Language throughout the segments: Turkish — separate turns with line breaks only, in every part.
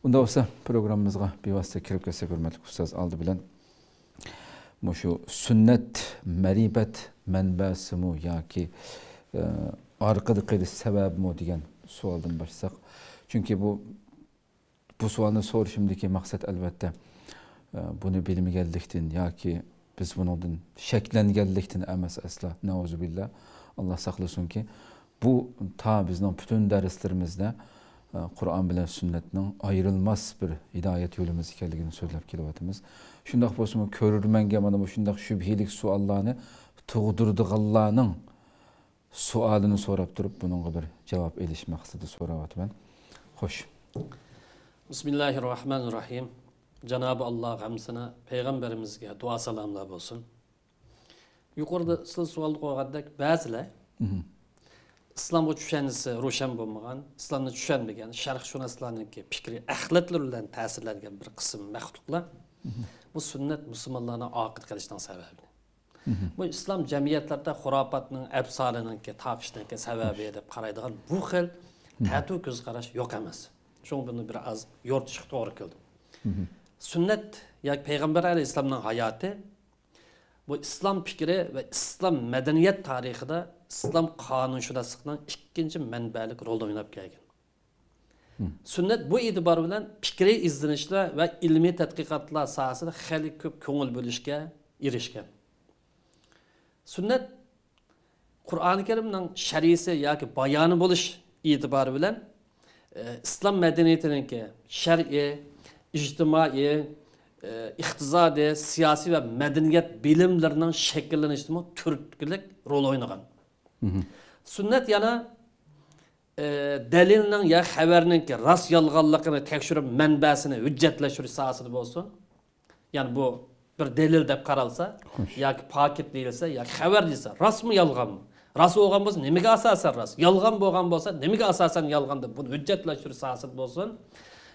Unda olsa proqramımızğa bivasitə kirib gəlsə hörmətli ustaz aldı bilən məşu sünnət məribət mənbəsimi yoki arqadı e, qeyri səbəbmi deyən sualdan başlasaq. Çünki bu bu sualını soruşumdakı məqsəd əlbəttə e, bunu bilməyənlikdən yoki biz bunundan şəklənənlikdən emas əsla. Nauzu billah. Allah saxlasın ki bu ta bizden bütün dərslərimizdə Ee, Kur'an bilen sünnetinin ayrılmaz bir hidayet yolumuz ekanligini so'zlab kelyapmiz. Shundoq bo'lsa, ko'rurmanga mana bu shundoq shubhilik suallarni tug'dirdiganlarning sualini so'rab turib, buningga bir javob elish maqsadida so'rayapman. Xo'sh. Bismillahirrohmanirrohim. Cenab-ı Allah hamsına peygamberimizge dua salamlar olsun. Yukarıda siz sual koyardık bazılar islomga tushanisi ro'shan bo'lmagan islomni tushanmagan sharqshunoslarniki fikri axlatlar bilan ta'sirlangan bir qism maxluqlar bu sunnat musulmonlarni oqit qilishidan sababi bu islom jamiyatlarida xurofotning absoliniki topishniki sababi deb qaraydigan bu xil tatu ko'zqarash yo'q emas shuning buni bir oz yoritishga to'g'ri keldi sunnat yoki payg'ambar alayhissalomning hayoti bu islom fikri va islom madaniyat tarixida İslam kanun qonunshunaslikning ikinci menbelik rol o'ynab kelgan Sünnet bu e'tibor bilan fikriy izlanishlar va ilmiy tadqiqotlar sohasida hali ko'p ko'ngil bo'lishga erishgan sunnat qur'oni karimning sharisi yoki bayoni bo'lish e'tibori bilan e, islom madaniyatiniki shar'iy ijtimoiy e, siyasi ve medeniyet bilimlerinden bilimlarining shakllanishida turtkilik rol o'ynagan Sünnet yana e, delilinin ya haberinin ki rast yalğanlıkını tekşürüp mənbəsini, hüccetleştiriş sahasını olsun. Yani bu bir delil deb karalsa, ya ki paket değilse, ya ki haber değilse, rast mı yalğan mı? Rast olgan ne mi asasen rast, yalğan bolgan bolsa nemiga asasen yalğan deb bunu hüccetleştiriş sahasını bolsun.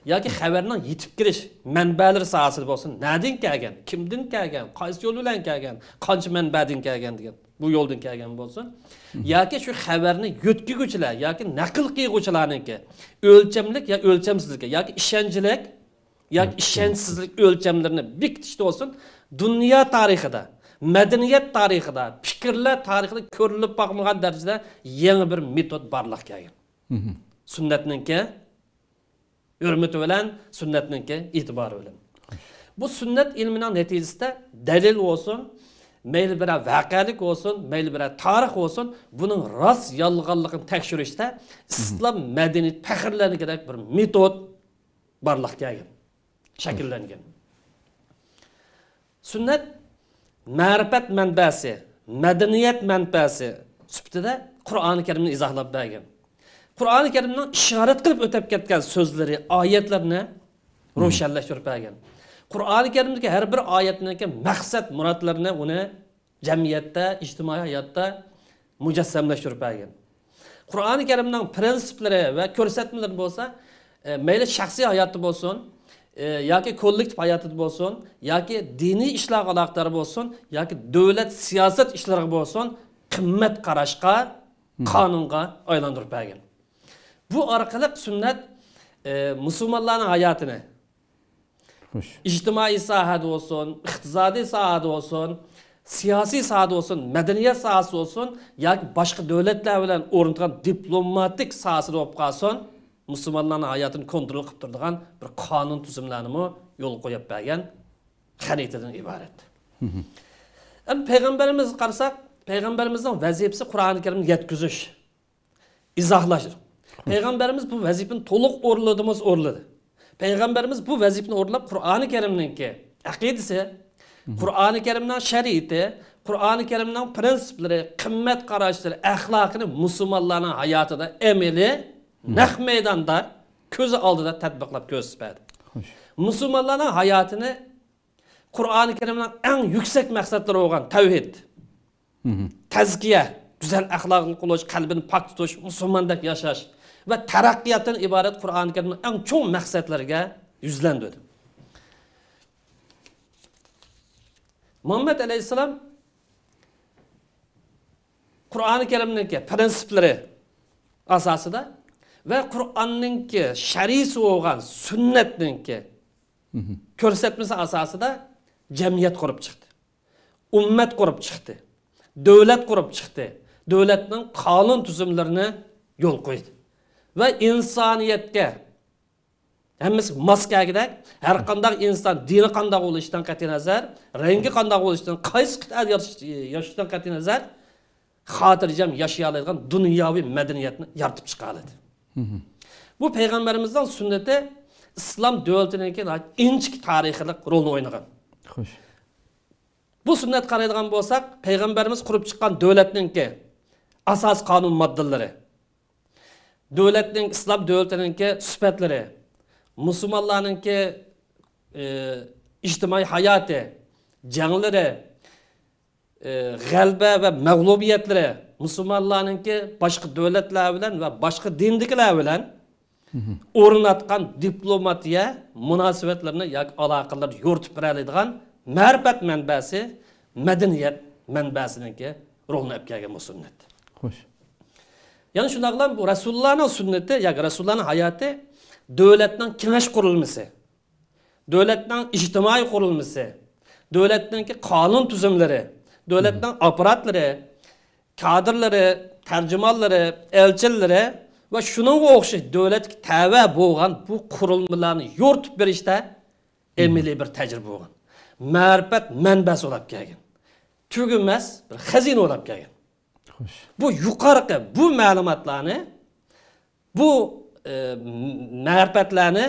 yoki xabarning yetib kirish manbalari sohasida bo'lsin nadin kelgan kimdan kelgan qaysi yo'l bilan kelgan kaç manbadan kelgan degan bu yo'ldan kelgan bo'lsa yoki shu xabarni yutkiguchilar yoki naql qilguchilarniki o'lchamlik yo o'lchamsizlik yoki ishonchlik yoki ishonchsizlik o'lchamlarini bekitishda bo'lsin dunyo tarixida madaniyat tarixida fikrlar tarixida ko'rilib boqmagan darajada yangi bir metod barliq kelgan sunnatninki hurmati bilan sunnatninki e'tibori bilan bu sunnat ilmining natijasida dalil bo'lsin meyli birə vəqəlik olsun, meyli birə tarix olsun, bunun rast yalğanlığını təkşür işdə İslam mədəni təxirləni gedək bir metod barlıq gəgin, şəkillənigin. Sünnət mərifət mənbəsi, mədəniyyət mənbəsi sübtidə Qur'an-ı Kerimini izahlab bəgin. Qur'an-ı Kerimdən işarət qılıb ötəb getkən sözləri, ayətlərini roşəlləşdirib bəgin. Hmm. qur'oni karimdagi har bir oyatniki maqsad murodlarini uni jamiyatda ijtimoiy hayotda mujassamlashtirib bergan qur'oni karimning prinsiplari va ko'rsatmalari bo'lsa e, mayli shaxsiy hayoti bo'lsin e, yoki kollektiv hayoti bo'lsin yoki diniy ishlarga aloqador bo'lsin yoki davlat siyosat ishlariga bo'lsin qimmat qarashga hmm. qonunga aylantirib bergan bu orqali sunnat e, musulmonlarning hayotini tutmuş. İçtimai sahada olsun, iktisadi sahada olsun, siyasi sahada olsun, medeniyet sahası olsun, ya başka devletler bilen oruntulan diplomatik sahası da olsun Müslümanların hayatını kontrol kılıp durduğun bir kanun tüzümlerini yol koyup bergen haritadan ibaret. yani Peygamberimiz karsak, peygamberimizden vazifesi Kur'an-ı Kerim'i yetküzüş, izahlaşır. Peygamberimiz bu vazifini toluk orladığımız orladı. Peygamberimiz bu vazifini orlab Kur'an-ı Kerim'ninki akidesi, Kur'an-ı Kerim'den şeriyeti, Kur'an-ı Kerim'den prensipleri, kımmet kararışları, ahlakını Müslümanların hayatında emeli nek meydanda közü aldı da tatbiklap göz Müslümanların hayatını Kur'an-ı Kerim'den en yüksek maksatları olan tevhid, tezkiye, güzel ahlakını kuluş, kalbini pak tutuş, Müslüman yaşaş, ve terakkiyatın va taraqqiyotdan iborat qur'oni karimni eng cho'ng maqsadlariga yuzlandi dedi muhammad alayhissalom qur'oni karimniki prinsiplari asosida va qur'onninki sharisi bo'lgan sunnatninki ko'rsatmasi asosida cemiyet kurup çıktı, ummat kurup çıktı, devlet kurup çıktı, devletin qonun tuzumlarini yo'l koydu ve insaniyetke. Hemmesi maskagidek her kandak insan dini kandak oluştan kati nazar, rengi kandak oluştan, kaysi kıtad yaşıştan e, kati nazar, hatırlayacağım yaşayalaydıgan dünyavi medeniyetini yaratıp çıkarladı. Bu peygamberimizden sünnete İslam devletinin ki inçik tarihlik rolünü oynadı. Hoş. Bu sünnet karaydıgan bolsak, peygamberimiz kurup çıkan devletinin ki asas kanun maddeleri, davlatning islom davlatiningki sifatlari musulmonlarninki e, ijtimoiy hayoti janglari e, g'alba ve mag'lubiyatlari Müslümanların ki başka bilan evlen ve başka bilan evlen, diplomatiya munosabatlarini yoki aloqalar alakalar beradigan ma'rifat merbet menbesi, medeniyet rolini ki kelgan bu sunnat xo'sh yani şunlardan bu Resulullah'ın sünneti, yani Resulullah'ın hayatı devletten kimeş kurulması, devletten ictimai kurulması, devletten ki kanun tüzümleri, devletten hmm. aparatları, kadrları, tercümanları, elçileri ve şunun okşu devlet ki teve boğan bu kurulmalarını yurt bir işte emili hmm. bir tecrübe olan, Mərpət mənbəsi olab gəlgin. Tügünməz bir xəzin olab gəlgin. Hoş. Bu yuqorqi bu ma'lumotlarni bu e, ma'rifatlarni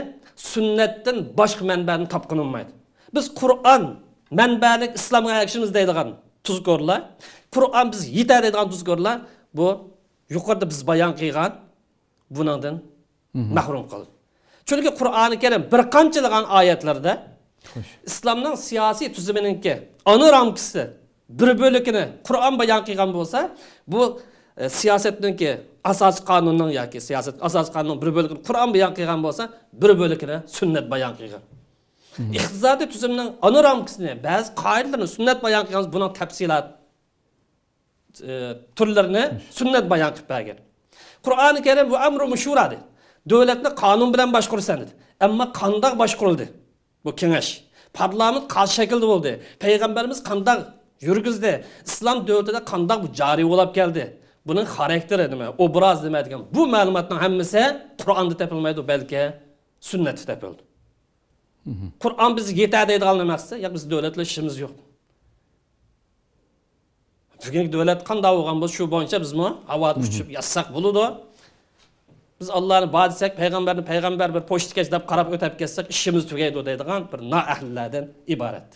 sunnatdan boshqa manbani topqin olmaydi. Biz Qur'on manbalik islomga erishimiz deydigan tuzkorlar, Qur'on biz yetar deydigan tuzkorlar bu yukarıda biz bayon qilgan buningdan mahrum Çünkü Chunki Qur'oni Karim bir qanchalagan oyatlarda islomning siyosiy tuzuminiki, ana ramkisi bir bo'lagini qur'on bayon qilgan bo'lsa bu e, siyosatninki asosiy qonunning yoki siyosat asosiy qonunning bir bo'lagini Kur'an bayon qilgan bo'lsa bir bo'lagini sunnat bayon qilgan iqtisodiy tuzumning ana ramkasini bazı qoidalarni sünnet bayon qilgan buning tafsilot e, turlarini sünnet bayon qilib bergan qur'oni karim bu amru mushura deydi kanun qonun bilan boshqurasan ama kandak qandoq boshqurildi bu kengash parlament kaç şekilde oldu? Peygamberimiz kandak yurgizdi islom davlatida qandaq joriy bo'lib keldi buni xarakteri nima obraz nima degan bu ma'lumotni hammasi qur'onda topilmaydi belki, sunnatda topildi Kur'an bizi yetadi deydigan nima ya yo biz davlatla ishimiz yo'q bugungi davlat qanday bo'lgan şu shu biz mi? havoni uchib yozsak buludu. biz allohni bo desak payg'ambarni payg'ambar bir pochtakash deb qarab o'tab ketsak ishimiz tugaydi deydigan bir noahlilardan iborat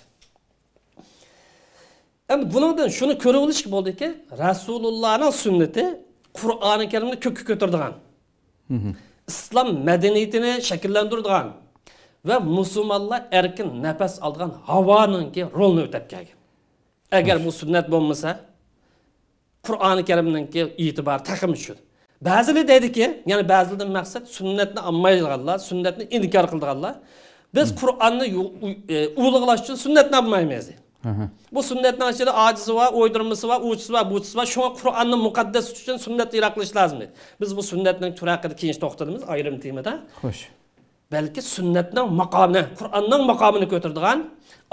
hem bunundan şunu körüveliş gibi oldu ki Resulullah'ın sünneti Kur'an-ı Kerim'de kökü götürdüğün. İslam medeniyetini şekillendirdiğin ve Müslümanlar erkin nefes aldığın havanın ki rolünü ötep gelgen. Eğer bu sünnet olmasa Kur'an-ı Kerim'in ki itibarı takım için. Bazıları dedi ki, yani bazılarının maksat sünnetini anmayırlar, sünnetini inkar kıldılar. Biz Kur'an'ı e, sünnetini anmaymayız. bu sunnatni ichida ojizi bor o'ydirmisi bor uchisi bor buchisi bor shunga qur'onni muqaddas uchun sunnatni ila qilish lozim biz bu sunnatni turi haqida keyin to'xtalamiz ayrim temada xo'sh balki sunnatning maqomi qur'onning maqomini ko'taradigan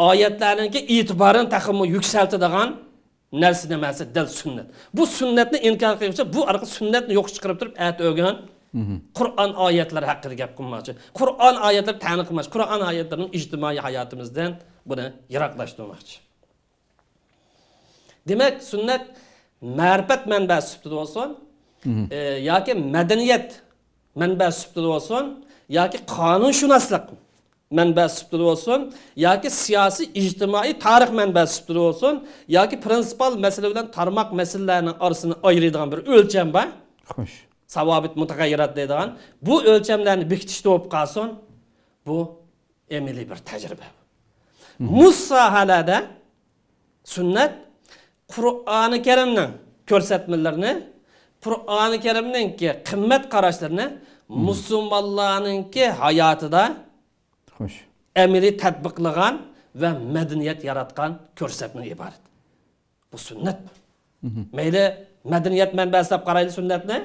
oyatlarniki e'tiborini taximi yuksaltiradigan narsa nimasi dal sunnat bu sunnatni inkor qilguncha bu orqali sunnatni yo'q chiqarib turib at o'rgan qur'on oyatlari haqida gap qilmoqchi qur'on oyatlari tani qilmoqchi qur'on oyatlarini ijtimoiy hayotimizdan buni yiroqlashtirmoqchi için. demak sunnat ma'rifat manbasi sifatida bo'lsin e, yoki madaniyat ya ki kanun yoki qonunshunoslik manbasi sifatida ya ki siyasi ijtimoiy tarix manbasi sifatida ya ki prinsipal masala bilan tarmoq masalalarni orasini ayiradigan bir o'lcham bor xo'sh savobit mutag'ayyirat deydigan bu o'lchamlarni bekitishda bo'lib qolsin bu emiliy bir tajriba Musa Sünnet, musahalada sunnat qur'oni karimning ko'rsatmalarini qur'oni karimninki qimmat qarashlarini musulmonlarninki hayotida xo'sh emiri tadbiqlagan ve medeniyet yaratkan ko'rsatma ibaret. bu Sünnet. sunnat mayli madaniyat manbasi deb qaraylik sunnatni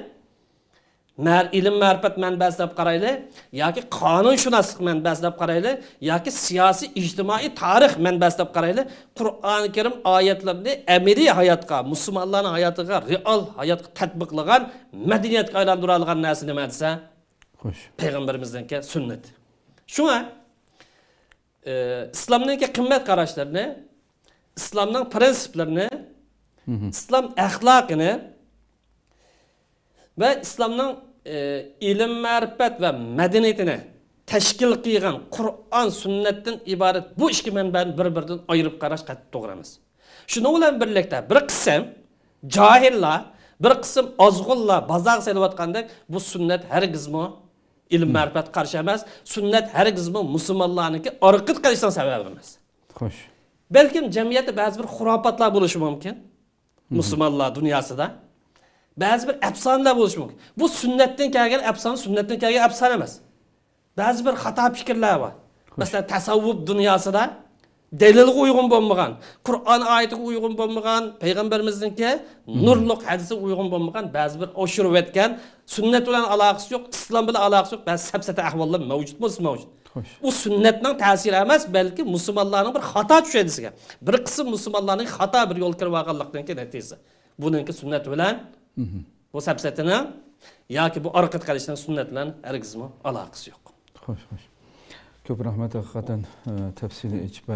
Mər ilim mərifət mənbəsi deyib qarayılı, yoki qanunshunoslik mənbəsi deyib qarayılı, yoki siyosiy, ijtimoiy tarix mənbəsi deyib qarayılı, Qur'oni Karim oyatlarini amiriy hayotga, musulmonlarning hayotiga, real hayotga tətbiqlagan, madaniyatga aylantira olgan narsa nima desa? Xo'sh. Payg'ambarimizningki sunnat. Shunga e, islomningki qimmat qarashlarini, islomning prinsiplarini, islom axloqini Ve İslam'ın e, ilm ma'rifat va madaniyatini tashkil qilgan qur'on sunnatdan iborat bu ikki manbani bir biridan ayırıp qarash qattiq to'g'ri emas shuning bilan birlikda bir qism johillar hmm. bir qism ozg'unlar bozor selayotgandek bu sunnat hargizmi ilm ma'rifat qarshi emas sunnat hargizmi musulmonlarniki orqit qilishdan sababi emas xo'sh balkim jamiyatda ba'zi bir xurofotlar bo'lishi mumkin musulmonlar dunyosida ba'zi bir afsonlar bo'lishi mumkin bu sunnatdan kelgan afsona sunnatdan kelgan afsona emas ba'zi bir xato fikrlar bor masalan tasavvuf dunyosida dalilga uyg'un bo'lmagan qur'on oyatiga uyg'un bo'lmagan payg'ambarimizniki hmm. nurliq hadisi uyg'un bo'lmagan ba'zi bir oshirayotgan sunnat bilan aloqasi yo'q islom bilan aloqasi yo'q ba'zi sapsata ahvollar mavjud bo'lsa mavjud u sunnatning ta'siri emas balki musulmonlarning bir xato tushadi sizga bir qism musulmonlarning xato bir yo'l kirib olganliqdan natijasi buniki sunnat bilan bu ya ki bu orqit qilishdan sunnat bilan hargiz aloqasi yo'q xo'sh xo'sh ko'p rahmat haqiqatdan e, tafsili ichib